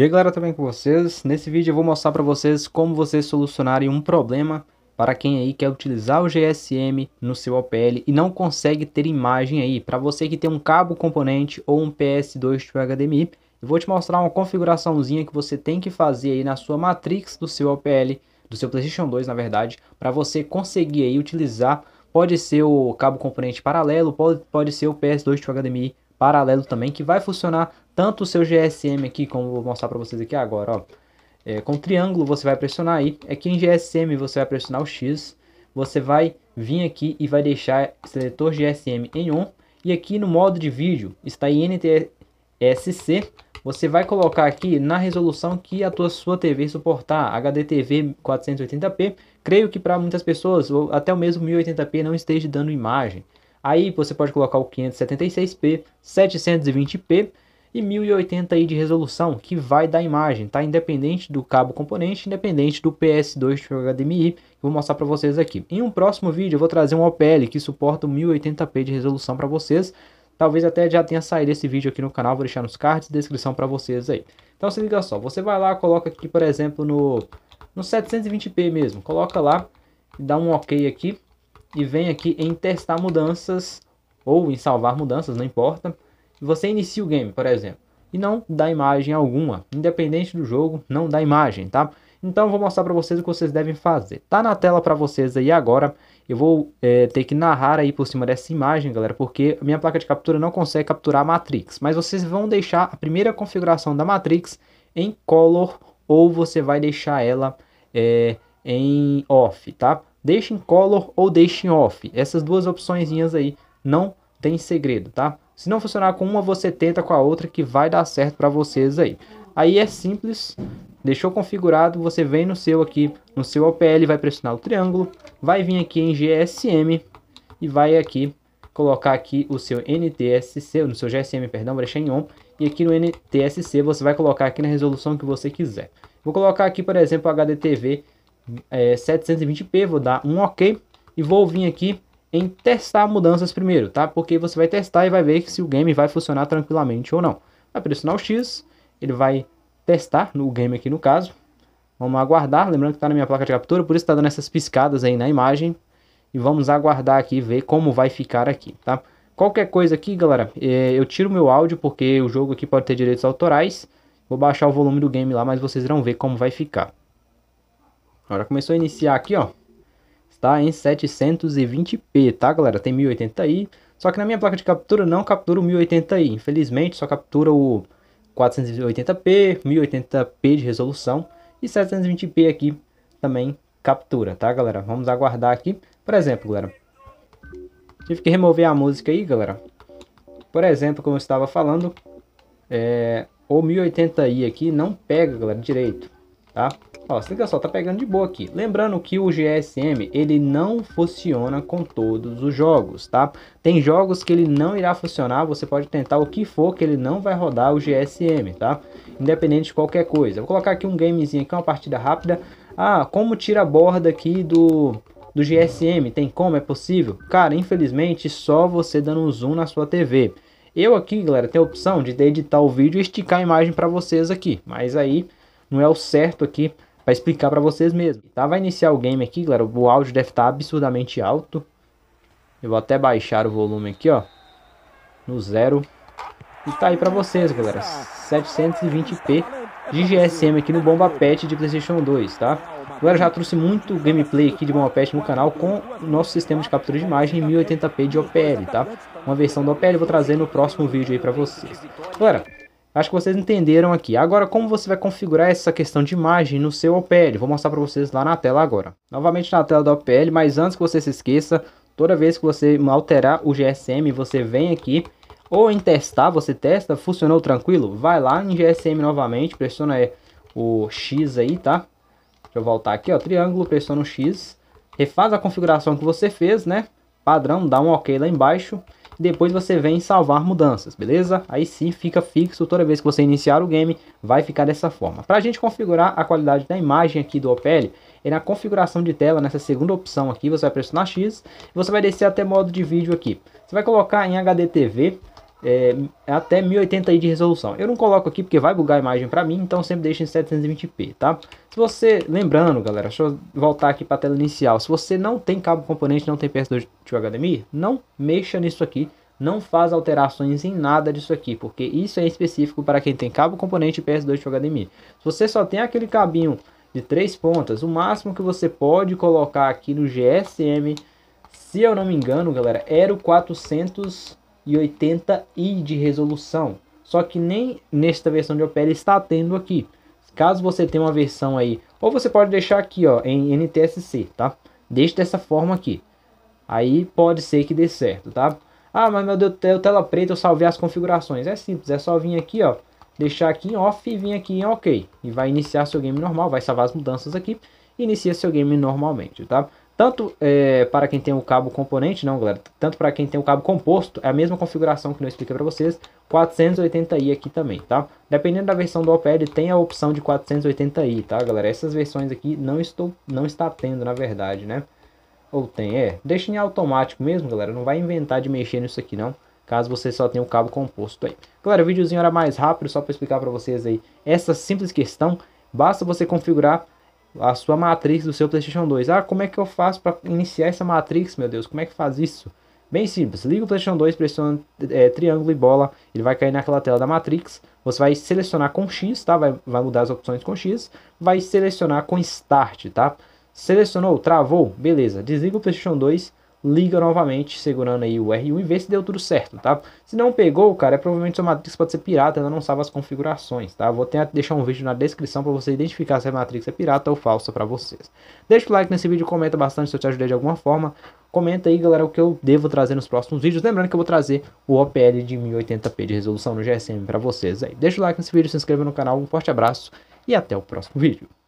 E aí galera, também com vocês? Nesse vídeo eu vou mostrar para vocês como vocês solucionarem um problema para quem aí quer utilizar o GSM no seu OPL e não consegue ter imagem aí. Para você que tem um cabo componente ou um PS2 tipo HDMI, eu vou te mostrar uma configuraçãozinha que você tem que fazer aí na sua matrix do seu OPL, do seu PlayStation 2 na verdade, para você conseguir aí utilizar, pode ser o cabo componente paralelo, pode, pode ser o PS2 tipo HDMI paralelo também, que vai funcionar tanto o seu GSM aqui, como vou mostrar para vocês aqui agora, ó. É, com o triângulo você vai pressionar aí, aqui é em GSM você vai pressionar o X, você vai vir aqui e vai deixar seletor GSM em ON, e aqui no modo de vídeo, está em NTSC, você vai colocar aqui na resolução que a tua, sua TV suportar, HDTV 480p, creio que para muitas pessoas, ou até o mesmo 1080p não esteja dando imagem. Aí você pode colocar o 576p, 720p, e 1080i de resolução, que vai da imagem, tá? Independente do cabo componente, independente do PS2 HDMI, vou mostrar para vocês aqui. Em um próximo vídeo eu vou trazer um OPL que suporta 1080p de resolução para vocês. Talvez até já tenha saído esse vídeo aqui no canal, vou deixar nos cards e descrição para vocês aí. Então se liga só, você vai lá, coloca aqui por exemplo no, no 720p mesmo, coloca lá, dá um ok aqui e vem aqui em testar mudanças ou em salvar mudanças, não importa. Você inicia o game, por exemplo, e não dá imagem alguma, independente do jogo, não dá imagem, tá? Então eu vou mostrar para vocês o que vocês devem fazer. Tá na tela para vocês aí agora. Eu vou é, ter que narrar aí por cima dessa imagem, galera, porque a minha placa de captura não consegue capturar a Matrix. Mas vocês vão deixar a primeira configuração da Matrix em color ou você vai deixar ela é, em off, tá? Deixe em color ou deixe em off. Essas duas opções aí não tem segredo, tá? Se não funcionar com uma, você tenta com a outra que vai dar certo para vocês aí. Aí é simples, deixou configurado, você vem no seu aqui, no seu OPL, vai pressionar o triângulo, vai vir aqui em GSM e vai aqui colocar aqui o seu NTSC, no seu GSM, perdão, vou deixar em ON, e aqui no NTSC você vai colocar aqui na resolução que você quiser. Vou colocar aqui, por exemplo, HDTV é, 720p, vou dar um OK e vou vir aqui em testar mudanças primeiro, tá? Porque você vai testar e vai ver se o game vai funcionar tranquilamente ou não. Vai pressionar o X, ele vai testar no game aqui no caso. Vamos aguardar, lembrando que está na minha placa de captura, por isso está dando essas piscadas aí na imagem. E vamos aguardar aqui, ver como vai ficar aqui, tá? Qualquer coisa aqui, galera, é, eu tiro meu áudio, porque o jogo aqui pode ter direitos autorais. Vou baixar o volume do game lá, mas vocês irão ver como vai ficar. Agora começou a iniciar aqui, ó tá? Em 720p, tá galera? Tem 1080i, só que na minha placa de captura não captura o 1080i, infelizmente só captura o 480p, 1080p de resolução e 720p aqui também captura, tá galera? Vamos aguardar aqui, por exemplo galera, tive que remover a música aí galera, por exemplo como eu estava falando, é, o 1080i aqui não pega galera direito, tá? Ó, se liga só, tá pegando de boa aqui. Lembrando que o GSM, ele não funciona com todos os jogos, tá? Tem jogos que ele não irá funcionar, você pode tentar o que for que ele não vai rodar o GSM, tá? Independente de qualquer coisa. Vou colocar aqui um gamezinho aqui, uma partida rápida. Ah, como tira a borda aqui do, do GSM? Tem como? É possível? Cara, infelizmente, só você dando um zoom na sua TV. Eu aqui, galera, tenho a opção de editar o vídeo e esticar a imagem para vocês aqui. Mas aí não é o certo aqui para explicar para vocês mesmo. Tá? Vai iniciar o game aqui, galera. O áudio deve estar tá absurdamente alto. Eu vou até baixar o volume aqui, ó. No zero. E tá aí para vocês, galera. 720p de GSM aqui no Bomba Pet de Playstation 2, tá? Agora já trouxe muito gameplay aqui de Bomba Pet no canal com o nosso sistema de captura de imagem em 1080p de OPL, tá? Uma versão do OPL eu vou trazer no próximo vídeo aí para vocês. Galera, Acho que vocês entenderam aqui. Agora, como você vai configurar essa questão de imagem no seu OPL? Vou mostrar para vocês lá na tela agora. Novamente na tela do OPL, mas antes que você se esqueça, toda vez que você alterar o GSM, você vem aqui ou em testar, você testa, funcionou tranquilo? Vai lá em GSM novamente, pressiona o X aí, tá? Deixa eu voltar aqui, ó, triângulo, pressiona o X, refaz a configuração que você fez, né? Padrão, dá um OK lá embaixo depois você vem salvar mudanças, beleza? Aí sim fica fixo, toda vez que você iniciar o game vai ficar dessa forma. Para a gente configurar a qualidade da imagem aqui do OPL, é na configuração de tela, nessa segunda opção aqui, você vai pressionar X, e você vai descer até modo de vídeo aqui. Você vai colocar em HDTV, é, até 1080 de resolução. Eu não coloco aqui porque vai bugar a imagem para mim, então sempre deixa em 720p, tá? Se você, lembrando galera, deixa eu voltar aqui para a tela inicial, se você não tem cabo componente, não tem PS2 de HDMI, não mexa nisso aqui, não faz alterações em nada disso aqui, porque isso é específico para quem tem cabo componente PS2 de HDMI. Se você só tem aquele cabinho de três pontas, o máximo que você pode colocar aqui no GSM, se eu não me engano galera, era o 400 e 80i de resolução. Só que nem nesta versão de Opera está tendo aqui. Caso você tenha uma versão aí, ou você pode deixar aqui ó, em NTSC, tá? Deixe dessa forma aqui. Aí pode ser que dê certo, tá? Ah, mas meu Deus, tela preta, eu salvei as configurações. É simples, é só vir aqui, ó, deixar aqui em off e vir aqui em OK. E vai iniciar seu game normal, vai salvar as mudanças aqui inicia seu game normalmente, tá? tanto é, para quem tem o cabo componente, não galera, tanto para quem tem o cabo composto, é a mesma configuração que eu expliquei para vocês, 480i aqui também, tá? Dependendo da versão do OPL, tem a opção de 480i, tá galera? Essas versões aqui não, estou, não está tendo, na verdade, né? Ou tem, é, deixa em automático mesmo, galera, não vai inventar de mexer nisso aqui não, caso você só tenha o cabo composto aí. Galera, o videozinho era mais rápido, só para explicar para vocês aí essa simples questão, basta você configurar a sua matrix do seu PlayStation 2. Ah, como é que eu faço para iniciar essa matrix, meu Deus? Como é que faz isso? Bem simples, liga o PlayStation 2, pressiona é, triângulo e bola, ele vai cair naquela tela da Matrix. Você vai selecionar com X, tá? Vai, vai mudar as opções com X. Vai selecionar com Start, tá? Selecionou, travou, beleza. Desliga o PlayStation 2, liga novamente, segurando aí o R1 e vê se deu tudo certo, tá? Se não pegou, cara, é provavelmente sua matrix pode ser pirata, ainda não sabe as configurações, tá? Vou tentar deixar um vídeo na descrição para você identificar se a matrix é pirata ou falsa para vocês. Deixa o like nesse vídeo, comenta bastante se eu te ajudei de alguma forma. Comenta aí, galera, o que eu devo trazer nos próximos vídeos. Lembrando que eu vou trazer o OPL de 1080p de resolução no GSM para vocês aí. Deixa o like nesse vídeo, se inscreva no canal, um forte abraço e até o próximo vídeo.